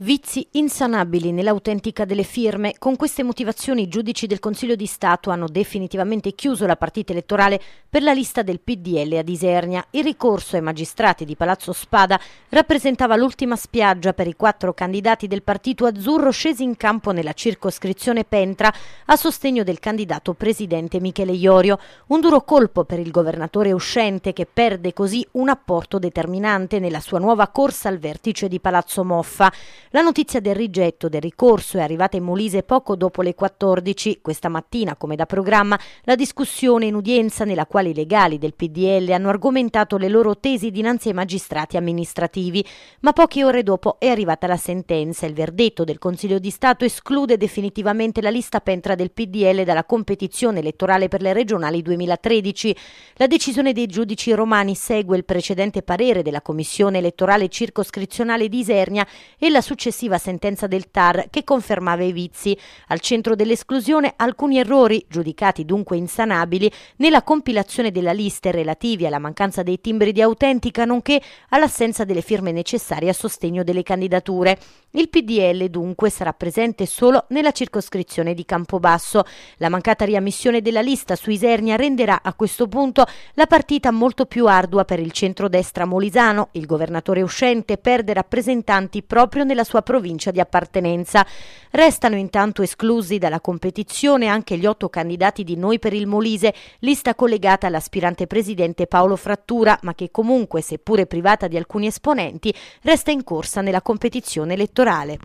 Vizi insanabili nell'autentica delle firme. Con queste motivazioni i giudici del Consiglio di Stato hanno definitivamente chiuso la partita elettorale per la lista del PDL a Disernia. Il ricorso ai magistrati di Palazzo Spada rappresentava l'ultima spiaggia per i quattro candidati del partito azzurro scesi in campo nella circoscrizione Pentra a sostegno del candidato presidente Michele Iorio. Un duro colpo per il governatore uscente che perde così un apporto determinante nella sua nuova corsa al vertice di Palazzo Moffa. La notizia del rigetto del ricorso è arrivata in Molise poco dopo le 14. Questa mattina, come da programma, la discussione in udienza nella quale i legali del PDL hanno argomentato le loro tesi dinanzi ai magistrati amministrativi. Ma poche ore dopo è arrivata la sentenza. Il verdetto del Consiglio di Stato esclude definitivamente la lista pentra del PDL dalla competizione elettorale per le regionali 2013. La decisione dei giudici romani segue il precedente parere della Commissione elettorale circoscrizionale di Isernia e la successiva successiva sentenza del TAR che confermava i vizi, al centro dell'esclusione alcuni errori, giudicati dunque insanabili, nella compilazione della lista relativi alla mancanza dei timbri di autentica nonché all'assenza delle firme necessarie a sostegno delle candidature. Il PDL dunque sarà presente solo nella circoscrizione di Campobasso. La mancata riammissione della lista su Isernia renderà a questo punto la partita molto più ardua per il centrodestra molisano. Il governatore uscente perde rappresentanti proprio nella sua provincia di appartenenza. Restano intanto esclusi dalla competizione anche gli otto candidati di Noi per il Molise, lista collegata all'aspirante presidente Paolo Frattura, ma che comunque, seppure privata di alcuni esponenti, resta in corsa nella competizione elettorale.